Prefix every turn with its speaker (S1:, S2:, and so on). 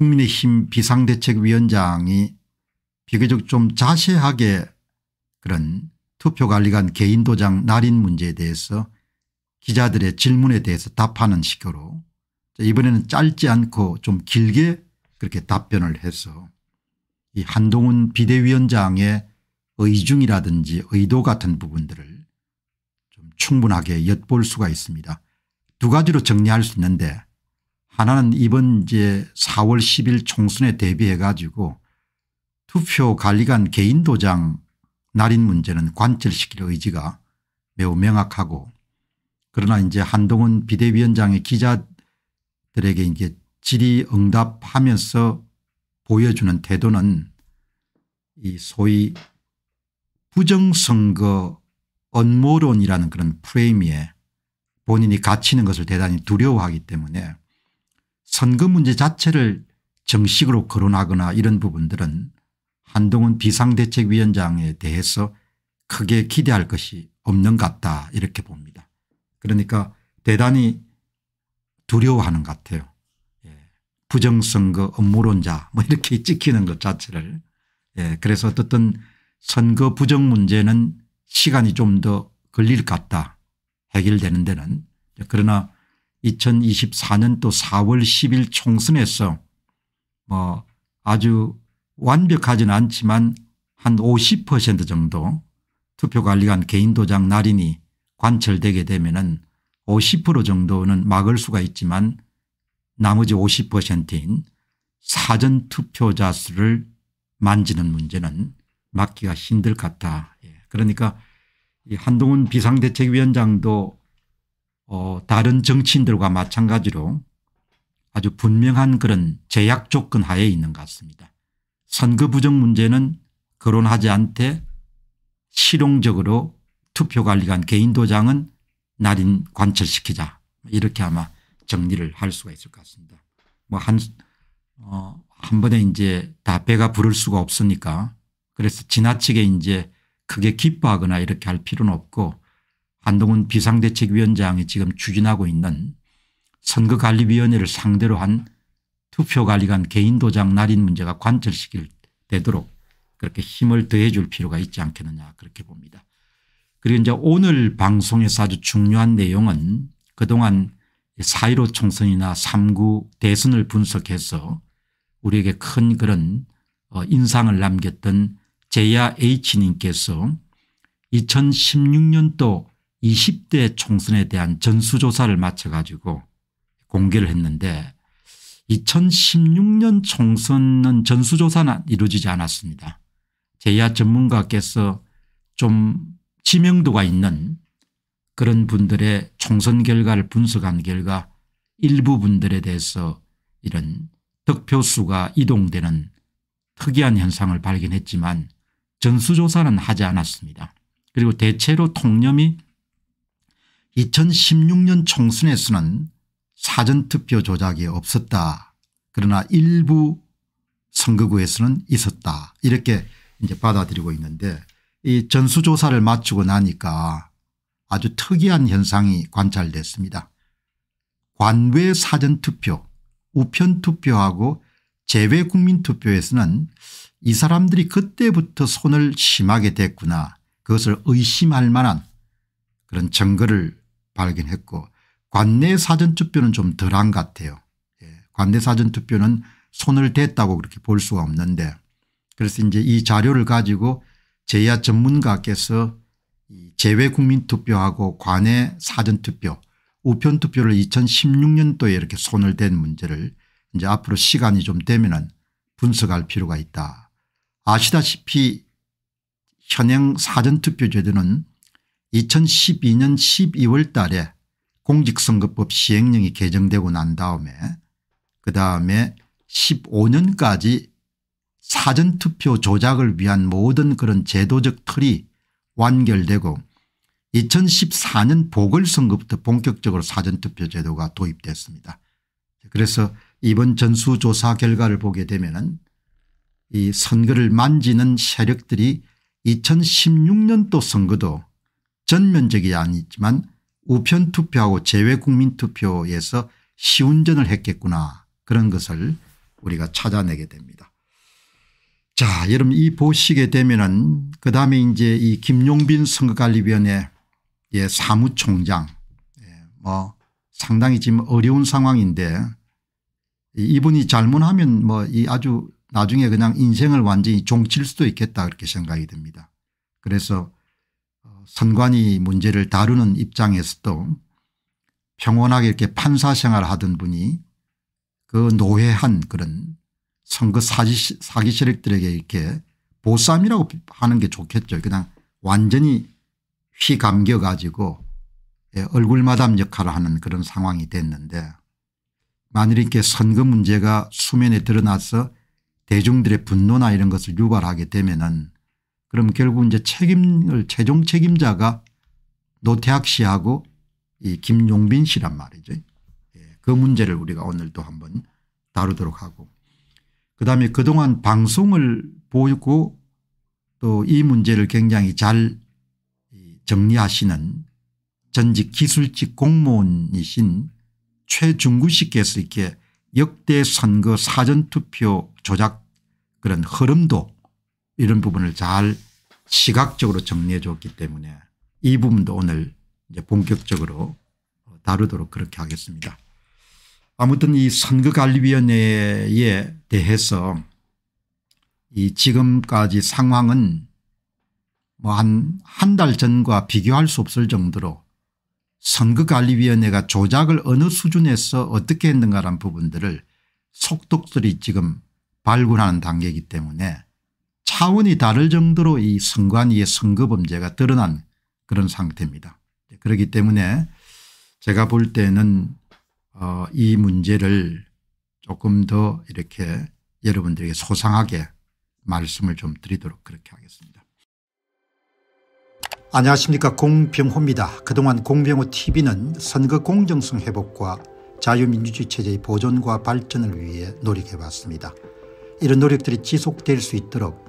S1: 국민의힘 비상대책위원장이 비교적 좀 자세하게 그런 투표관리관 개인도장 날인 문제에 대해서 기자들의 질문에 대해서 답하는 식으로 이번에는 짧지 않고 좀 길게 그렇게 답변을 해서 이 한동훈 비대위원장의 의중이라든지 의도 같은 부분들을 좀 충분하게 엿볼 수가 있습니다. 두 가지로 정리할 수 있는데 하나는 이번 이제 4월 10일 총선에 대비해 가지고 투표 관리관 개인 도장 날인 문제는 관철시킬 의지가 매우 명확하고 그러나 이제 한동훈 비대위원장의 기자들에게 이제 질의응답하면서 보여주는 태도는 이 소위 부정선거 업무론이라는 그런 프레임에 본인이 갇히는 것을 대단히 두려워하기 때문에 선거 문제 자체를 정식으로 거론하거나 이런 부분들은 한동훈 비상대책위원장에 대해서 크게 기대할 것이 없는 것 같다 이렇게 봅니다. 그러니까 대단히 두려워하는 것 같아요. 예. 부정선거 업무론자뭐 이렇게 찍히는 것 자체를 예. 그래서 어떻든 선거 부정 문제는 시간이 좀 더 걸릴 것 같다 해결되는 데는 그러나 2024년 또 4월 10일 총선에서 뭐 아주 완벽하진 않지만 한 50% 정도 투표관리관 개인도장 날인이 관철되게 되면 은50% 정도는 막을 수가 있지만 나머지 50%인 사전투표자 수를 만지는 문제는 막기가 힘들 것 같다. 예. 그러니까 한동훈 비상대책위원장도 어 다른 정치인들과 마찬가지로 아주 분명한 그런 제약 조건 하에 있는 것 같습니다. 선거 부정 문제는 거론하지 않되 실용적으로 투표관리관 개인도장은 날인 관철시키자 이렇게 아마 정리를 할 수가 있을 것 같습니다. 뭐한 어, 한 번에 이제 다 배가 부를 수가 없으니까 그래서 지나치게 이제 크게 기뻐하거나 이렇게 할 필요는 없고 한동훈 비상대책위원장이 지금 추진하고 있는 선거관리위원회를 상대로 한 투표관리관 개인도장 날인 문제가 관철시킬 되도록 그렇게 힘을 더해 줄 필요가 있지 않겠느냐 그렇게 봅니다. 그리고 이제 오늘 방송에서 아주 중요한 내용은 그동안 4.15 총선이나 3구 대선을 분석해서 우리에게 큰 그런 어, 인상을 남겼던 제야 H님께서 2016년도 20대 총선에 대한 전수조사를 마쳐가지고 공개를 했는데 2016년 총선은 전수조사는 이루어지지 않았습니다. 제야 전문가께서 좀 지명도가 있는 그런 분들의 총선 결과를 분석한 결과 일부 분들에 대해서 이런 득표수가 이동되는 특이한 현상을 발견했지만 전수조사는 하지 않았습니다. 그리고 대체로 통념이 2016년 총선에 서는 사전투표 조작이 없었다. 그러나 일부 선거구에서는 있었다. 이렇게 이제 받아들이고 있는데 이 전수조사를 마치고 나니까 아주 특이한 현상이 관찰됐습니다. 관외 사전투표 우편투표하고 재외국민투표에서는 이 사람들이 그때부터 손을 심하게 댔구나 그것을 의심할 만한 그런 증거를 발견했고 관내 사전투표는 좀 덜한 것 같아요. 예. 관내 사전투표는 손을 댔다고 그렇게 볼 수가 없는데 그래서 이제 이 자료를 가지고 제야 전문가께서 재외국민투표하고 관내 사전투표 우편투표를 2016년도에 이렇게 손을 댄 문제를 이제 앞으로 시간이 좀 되면은 분석할 필요가 있다. 아시다시피 현행 사전투표제도는 2012년 12월 달에 공직선거법 시행령이 개정되고 난 다음에 그 다음에 15년까지 사전투표 조작을 위한 모든 그런 제도적 틀이 완결되고 2014년 보궐선거부터 본격적으로 사전투표 제도가 도입됐습니다. 그래서 이번 전수조사 결과를 보게 되면 이 선거를 만지는 세력들이 2016년도 선거도 전면적이 아니지만 우편투표하고 제외국민투표에서 시운전을 했겠구나 그런 것을 우리가 찾아내게 됩니다. 자 여러분 이 보시게 되면은 그 다음에 이제 이 김용빈 선거관리위원회 예, 사무총장 뭐 상당히 지금 어려운 상황인데 이분이 잘못하면 뭐 이 아주 나중에 그냥 인생을 완전히 종칠 수도 있겠다 그렇게 생각이 듭니다. 그래서 선관위 문제를 다루는 입장에서도 평온하게 이렇게 판사 생활을 하던 분이 그 노회한 그런 선거 사기, 사기 세력들에게 이렇게 보쌈이라고 하는 게 좋겠죠. 그냥 완전히 휘감겨 가지고 예, 얼굴마담 역할을 하는 그런 상황이 됐는데 만일 이렇게 선거 문제가 수면에 드러나서 대중들의 분노나 이런 것을 유발하게 되면은 그럼 결국 이제 책임을 최종 책임자가 노태학 씨하고 이 김용빈 씨란 말이죠. 예, 그 문제를 우리가 오늘도 한번 다루도록 하고 그다음에 그동안 방송을 보고 또 이 문제를 굉장히 잘 정리하시는 전직 기술직 공무원이신 최중구 씨께서 이렇게 역대 선거 사전투표 조작 그런 흐름도 이런 부분을 잘 시각적으로 정리해 줬기 때문에 이 부분도 오늘 이제 본격적으로 다루도록 그렇게 하겠습니다. 아무튼 이 선거관리위원회에 대해서 이 지금까지 상황은 뭐 한 한 달 전과 비교할 수 없을 정도로 선거관리위원회가 조작을 어느 수준에서 어떻게 했는가란 부분들을 속독들이 지금 발굴하는 단계이기 때문에 차원이 다를 정도로 이 선관위의 선거 범죄가 드러난 그런 상태입니다. 그렇기 때문에 제가 볼 때는 어이 문제를 조금 더 이렇게 여러분들에게 소상하게 말씀을 좀 드리도록 그렇게 하겠습니다. 안녕하십니까 공병호입니다. 그동안 공병호 tv는 선거 공정성 회복과 자유민주주의 체제의 보존과 발전을 위해 노력해왔습니다. 이런 노력들이 지속될 수 있도록